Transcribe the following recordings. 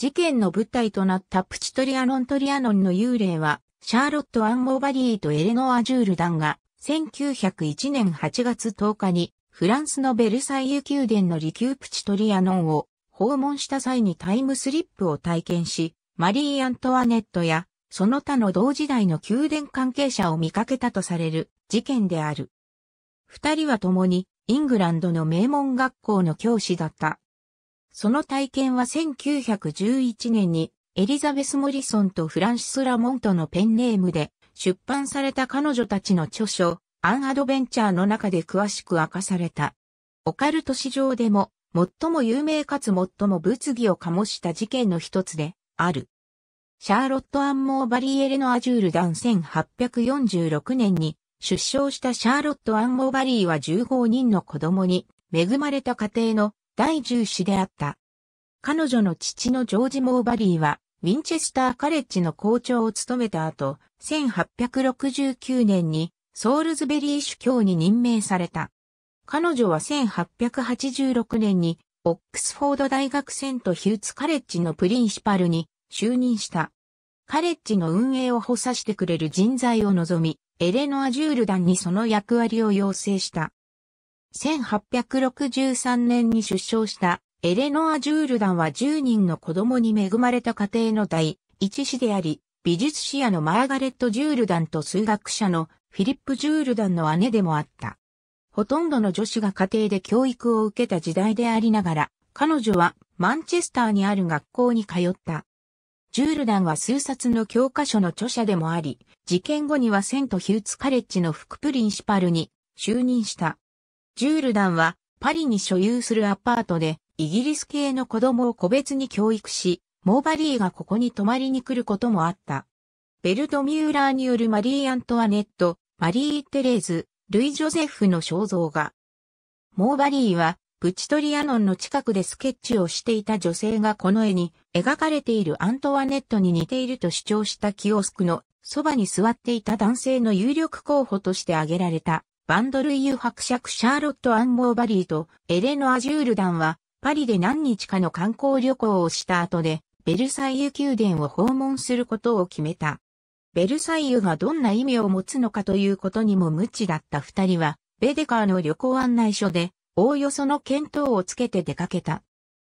事件の舞台となったプチトリアノントリアノンの幽霊は、シャーロット・アン・モバリーとエレノア・ジュールダンが、1901年8月10日に、フランスのベルサイユ宮殿のリキュープチトリアノンを訪問した際にタイムスリップを体験し、マリー・アントワネットや、その他の同時代の宮殿関係者を見かけたとされる事件である。二人は共にイングランドの名門学校の教師だった。その体験は1911年にエリザベス・モリソンとフランシス・ラモントのペンネームで出版された彼女たちの著書、アン・アドベンチャーの中で詳しく明かされた。オカルト市場でも最も有名かつ最も物議を醸した事件の一つである。シャーロット・アン・モーバリエレのアジュール団1846年に出生したシャーロット・アン・モーバリーは15人の子供に恵まれた家庭の第10子であった。彼女の父のジョージ・モーバリーは、ウィンチェスターカレッジの校長を務めた後、1869年にソールズベリー主教に任命された。彼女は1886年にオックスフォード大学セントヒューツカレッジのプリンシパルに就任した。カレッジの運営を補佐してくれる人材を望み、エレノア・ジュール団にその役割を要請した。1863年に出生したエレノア・ジュールダンは10人の子供に恵まれた家庭の第一子であり、美術史家のマーガレット・ジュールダンと数学者のフィリップ・ジュールダンの姉でもあった。ほとんどの女子が家庭で教育を受けた時代でありながら、彼女はマンチェスターにある学校に通った。ジュールダンは数冊の教科書の著者でもあり、事件後にはセントヒューツカレッジの副プリンシパルに就任した。ジュールダンはパリに所有するアパートでイギリス系の子供を個別に教育し、モーバリーがここに泊まりに来ることもあった。ベルト・ミューラーによるマリー・アントワネット、マリー・テレーズ、ルイ・ジョゼフの肖像画。モーバリーは、プチトリアノンの近くでスケッチをしていた女性がこの絵に描かれているアントワネットに似ていると主張したキオスクのそばに座っていた男性の有力候補として挙げられたバンドルイユ伯爵シャーロット・アンゴーバリーとエレノア・ジュール団はパリで何日かの観光旅行をした後でベルサイユ宮殿を訪問することを決めた。ベルサイユがどんな意味を持つのかということにも無知だった二人はベデカーの旅行案内所でおおよその見当をつけて出かけた。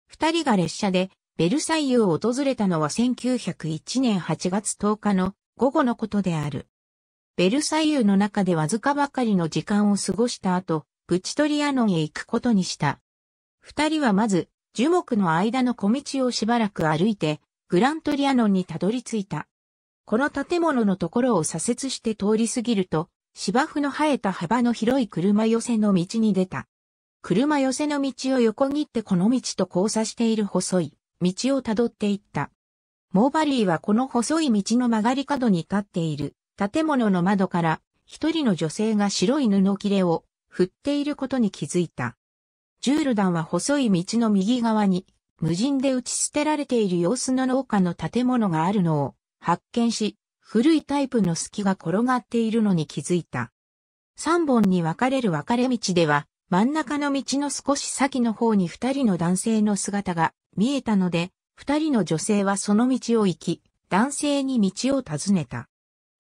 二人が列車でベルサイユを訪れたのは1901年8月10日の午後のことである。ベルサイユの中でわずかばかりの時間を過ごした後、プチトリアノンへ行くことにした。二人はまず、樹木の間の小道をしばらく歩いて、グラントリアノンにたどり着いた。この建物のところを左折して通り過ぎると、芝生の生えた幅の広い車寄せの道に出た。車寄せの道を横切ってこの道と交差している細い道をたどっていった。モーバリーはこの細い道の曲がり角に立っている。建物の窓から一人の女性が白い布切れを振っていることに気づいた。ジュール団は細い道の右側に無人で打ち捨てられている様子の農家の建物があるのを発見し、古いタイプの隙が転がっているのに気づいた。三本に分かれる分かれ道では、真ん中の道の少し先の方に二人の男性の姿が見えたので、二人の女性はその道を行き、男性に道を尋ねた。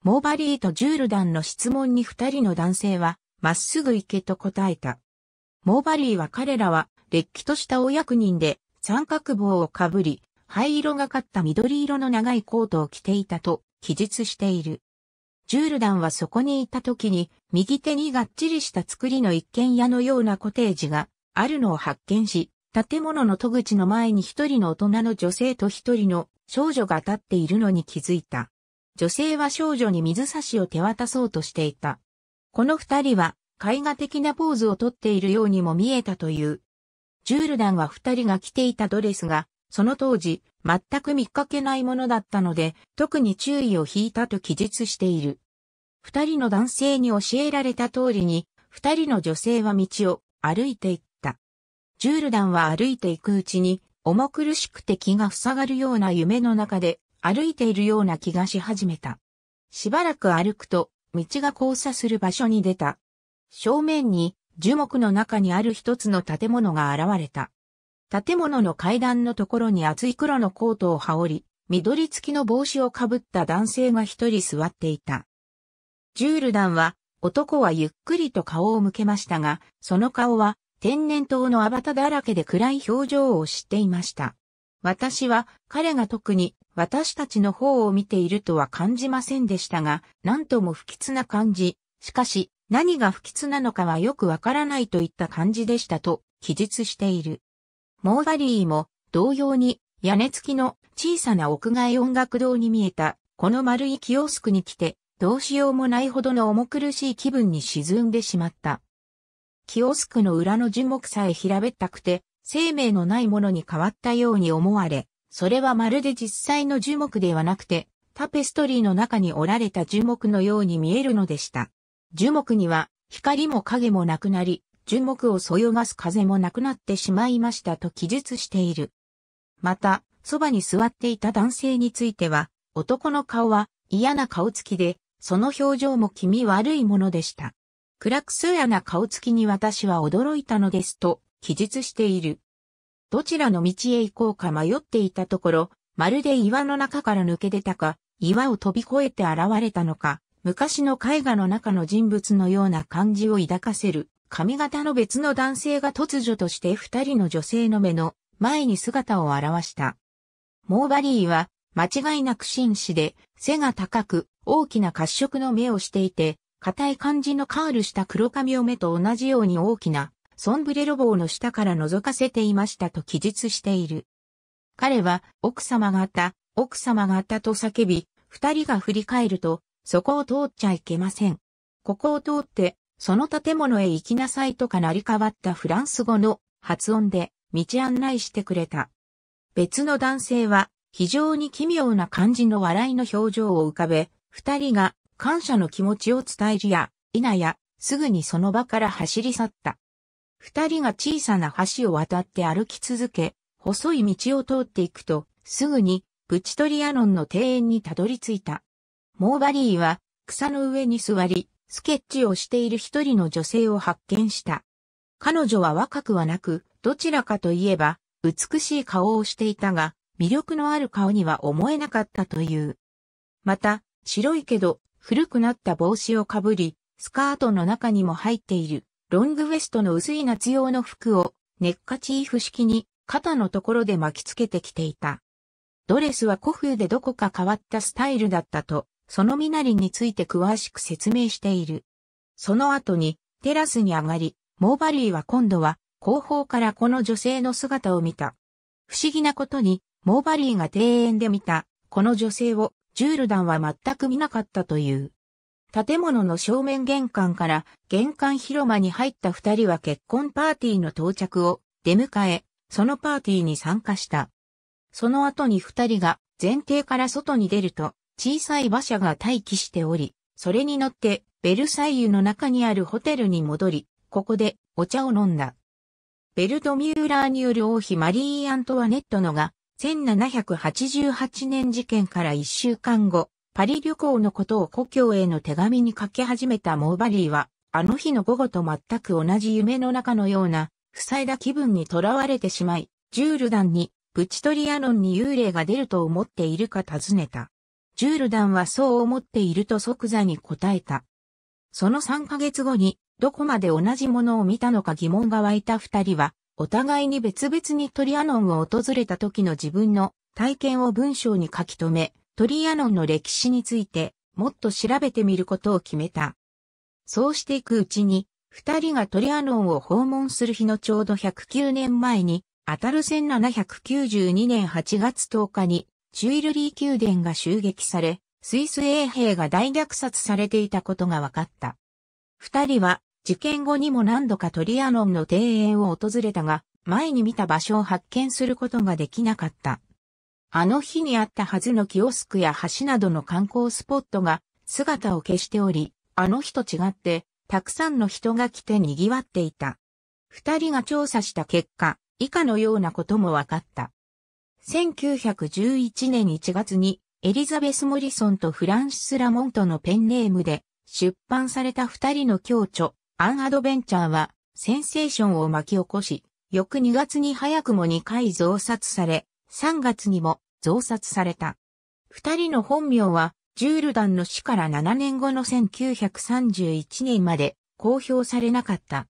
モーバリーとジュールダンの質問に二人の男性は、まっすぐ行けと答えた。モーバリーは彼らは、れっきとしたお役人で、三角帽をかぶり、灰色がかった緑色の長いコートを着ていたと、記述している。ジュールダンはそこにいた時に、右手にがっちりした作りの一軒家のようなコテージがあるのを発見し、建物の戸口の前に一人の大人の女性と一人の少女が立っているのに気づいた。女性は少女に水差しを手渡そうとしていた。この二人は絵画的なポーズをとっているようにも見えたという。ジュールダンは二人が着ていたドレスが、その当時、全く見かけないものだったので、特に注意を引いたと記述している。二人の男性に教えられた通りに、二人の女性は道を歩いていった。ジュールダンは歩いていくうちに、重苦しくて気が塞がるような夢の中で、歩いているような気がし始めた。しばらく歩くと、道が交差する場所に出た。正面に、樹木の中にある一つの建物が現れた。建物の階段のところに厚い黒のコートを羽織り、緑付きの帽子をかぶった男性が一人座っていた。ジュールダンは、男はゆっくりと顔を向けましたが、その顔は、天然痘のバターだらけで暗い表情をしていました。私は彼が特に私たちの方を見ているとは感じませんでしたが、なんとも不吉な感じ。しかし、何が不吉なのかはよくわからないといった感じでしたと記述している。モーガリーも同様に屋根付きの小さな屋外音楽堂に見えたこの丸いキオスクに来てどうしようもないほどの重苦しい気分に沈んでしまった。キオスクの裏の樹木さえ平べったくて生命のないものに変わったように思われ、それはまるで実際の樹木ではなくて、タペストリーの中に折られた樹木のように見えるのでした。樹木には光も影もなくなり、樹木をそよがす風もなくなってしまいましたと記述している。また、そばに座っていた男性については、男の顔は嫌な顔つきで、その表情も気味悪いものでした。暗くすやな顔つきに私は驚いたのですと記述している。どちらの道へ行こうか迷っていたところ、まるで岩の中から抜け出たか、岩を飛び越えて現れたのか、昔の絵画の中の人物のような感じを抱かせる、髪型の別の男性が突如として二人の女性の目の前に姿を現した。モーバリーは間違いなく紳士で背が高く大きな褐色の目をしていて、硬い感じのカールした黒髪を目と同じように大きなソンブレロ帽の下から覗かせていましたと記述している。彼は、奥様方、奥様方と叫び、二人が振り返ると、そこを通っちゃいけません。ここを通って、その建物へ行きなさいとか成り変わったフランス語の発音で道案内してくれた。別の男性は非常に奇妙な感じの笑いの表情を浮かべ、二人が感謝の気持ちを伝えるや、否や、すぐにその場から走り去った。二人が小さな橋を渡って歩き続け、細い道を通っていくと、すぐに、プチトリアノンの庭園にたどり着いた。モーバリーは、草の上に座り、スケッチをしている一人の女性を発見した。彼女は若くはなく、どちらかといえば、美しい顔をしていたが、魅力のある顔には思えなかったという。また、白いけど、古くなった帽子をかぶり、スカートの中にも入っている、ロングウエストの薄い夏用の服をネッカチーフ式に肩のところで巻きつけてきていた。ドレスは古風でどこか変わったスタイルだったと、その身なりについて詳しく説明している。その後にテラスに上がり、モーバリーは今度は後方からこの女性の姿を見た。不思議なことに、モーバリーが庭園で見た、この女性をジュールダンは全く見なかったという。建物の正面玄関から玄関広間に入った二人は結婚パーティーの到着を出迎え、そのパーティーに参加した。その後に二人が前提から外に出ると小さい馬車が待機しており、それに乗ってベルサイユの中にあるホテルに戻り、ここでお茶を飲んだ。ベルド・ミューラーによる王妃マリー・アントワネットのが1788年事件から1週間後、パリ旅行のことを故郷への手紙に書き始めたモーバリーは、あの日の午後と全く同じ夢の中のような、塞いだ気分にとらわれてしまい、ジュールダンに、プチトリアノンに幽霊が出ると思っているか尋ねた。ジュールダンはそう思っていると即座に答えた。その3ヶ月後に、どこまで同じものを見たのか疑問が湧いた二人は、お互いに別々にトリアノンを訪れた時の自分の体験を文章に書き留め、トリアノンの歴史についてもっと調べてみることを決めた。そうしていくうちに、二人がトリアノンを訪問する日のちょうど109年前に、当たる1792年8月10日に、チュイルリー宮殿が襲撃され、スイス衛兵が大虐殺されていたことが分かった。二人は、事件後にも何度かトリアノンの庭園を訪れたが、前に見た場所を発見することができなかった。あの日にあったはずのキオスクや橋などの観光スポットが姿を消しており、あの日と違って、たくさんの人が来て賑わっていた。二人が調査した結果、以下のようなことも分かった。1911年1月に、エリザベス・モリソンとフランシス・ラモントのペンネームで、出版された二人の共著、アン・アドベンチャーは、センセーションを巻き起こし、翌2月に早くも2回増刷され、3月にも増刷された。二人の本名は、ジュールダンの死から7年後の1931年まで公表されなかった。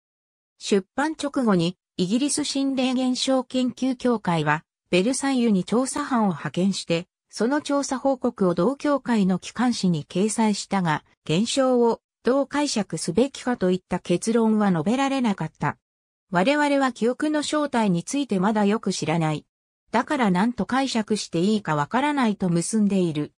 出版直後にイギリス心霊現象研究協会はベルサイユに調査班を派遣して、その調査報告を同協会の機関誌に掲載したが、現象をどう解釈すべきかといった結論は述べられなかった。我々は記憶の正体についてまだよく知らない。だから何と解釈していいかわからないと結んでいる。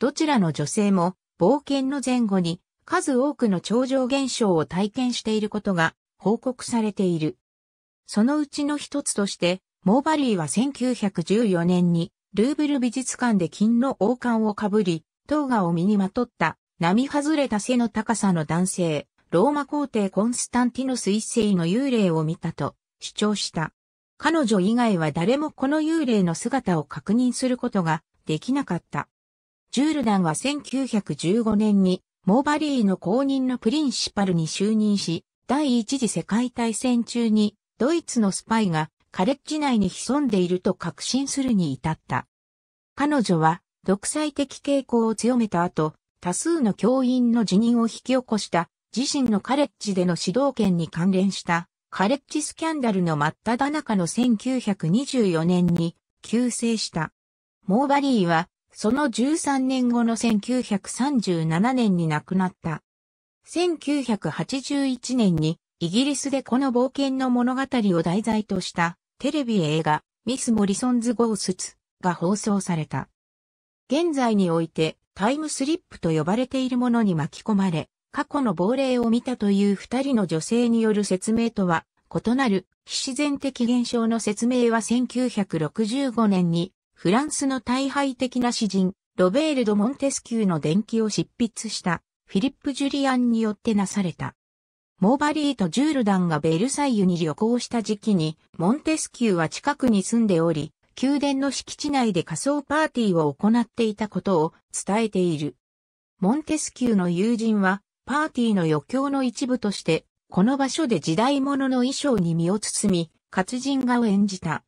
どちらの女性も冒険の前後に数多くの超常現象を体験していることが報告されている。そのうちの一つとして、モーバリーは1914年にルーブル美術館で金の王冠をかぶり、ト画を身にまとった波外れた背の高さの男性、ローマ皇帝コンスタンティノス一世の幽霊を見たと主張した。彼女以外は誰もこの幽霊の姿を確認することができなかった。ジュールダンは1915年にモーバリーの公認のプリンシパルに就任し、第一次世界大戦中にドイツのスパイがカレッジ内に潜んでいると確信するに至った。彼女は独裁的傾向を強めた後、多数の教員の辞任を引き起こした自身のカレッジでの指導権に関連したカレッジスキャンダルの真っ只中の1924年に急成した。モーバリーは、その13年後の1937年に亡くなった。1981年に、イギリスでこの冒険の物語を題材としたテレビ映画、ミス・モリソンズ・ゴースツが放送された。現在においてタイムスリップと呼ばれているものに巻き込まれ、過去の亡霊を見たという二人の女性による説明とは異なる非自然的現象の説明は1965年にフランスの大敗的な詩人ロベール・ド・モンテスキューの伝記を執筆したフィリップ・ジュリアンによってなされた。モーバリーとジュールダンがベルサイユに旅行した時期にモンテスキューは近くに住んでおり、宮殿の敷地内で仮想パーティーを行っていたことを伝えている。モンテスキューの友人はパーティーの余興の一部として、この場所で時代物の衣装に身を包み、活人画を演じた。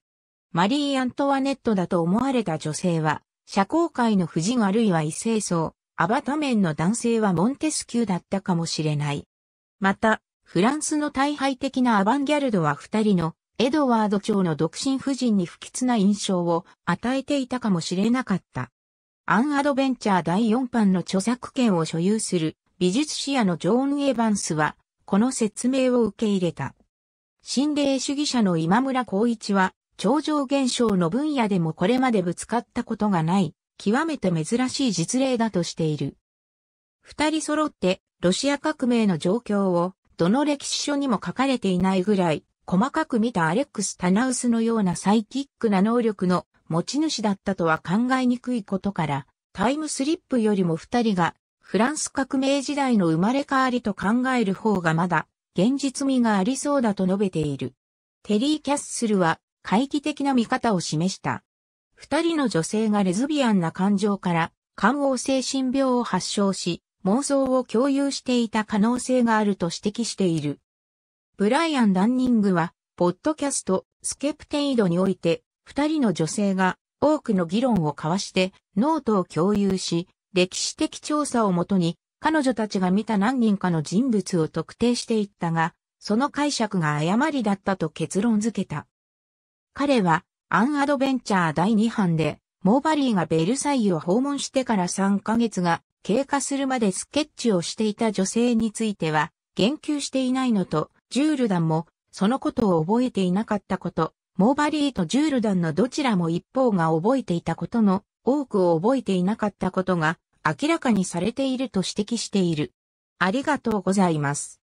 マリー・アントワネットだと思われた女性は、社交界の夫人あるいは異性層、アバタ面の男性はモンテスキューだったかもしれない。また、フランスの大敗的なアバンギャルドは二人のエドワード朝の独身夫人に不吉な印象を与えていたかもしれなかった。アンアドベンチャー第4版の著作権を所有する美術視野のジョーン・エヴァンスは、この説明を受け入れた。心霊主義者の今村光一は、超常現象の分野でもこれまでぶつかったことがない、極めて珍しい実例だとしている。二人揃って、ロシア革命の状況を、どの歴史書にも書かれていないぐらい、細かく見たアレックス・タナウスのようなサイキックな能力の持ち主だったとは考えにくいことから、タイムスリップよりも二人がフランス革命時代の生まれ変わりと考える方がまだ現実味がありそうだと述べている。テリー・キャッスルは怪奇的な見方を示した。二人の女性がレズビアンな感情から感応精神病を発症し、妄想を共有していた可能性があると指摘している。ブライアン・ダンニングは、ポッドキャスト、スケプテイドにおいて、二人の女性が多くの議論を交わして、ノートを共有し、歴史的調査をもとに、彼女たちが見た何人かの人物を特定していったが、その解釈が誤りだったと結論付けた。彼は、アンアドベンチャー第2版で、モーバリーがベルサイユを訪問してから3ヶ月が経過するまでスケッチをしていた女性については、言及していないのと、ジュールダンも、そのことを覚えていなかったこと、モーバリーとジュールダンのどちらも一方が覚えていたことの、多くを覚えていなかったことが、明らかにされていると指摘している。ありがとうございます。